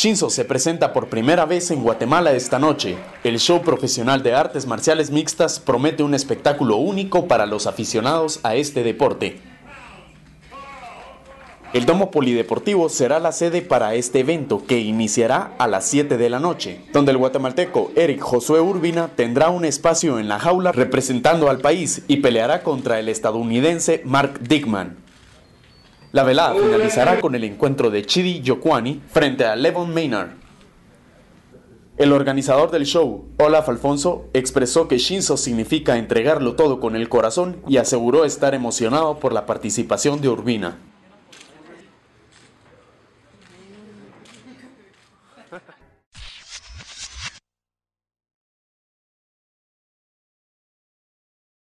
Shinzo se presenta por primera vez en Guatemala esta noche. El show profesional de artes marciales mixtas promete un espectáculo único para los aficionados a este deporte. El domo polideportivo será la sede para este evento que iniciará a las 7 de la noche, donde el guatemalteco Eric Josué Urbina tendrá un espacio en la jaula representando al país y peleará contra el estadounidense Mark Dickman. La velada finalizará con el encuentro de Chidi Yokwani frente a Levon Maynard. El organizador del show, Olaf Alfonso, expresó que Shinzo significa entregarlo todo con el corazón y aseguró estar emocionado por la participación de Urbina.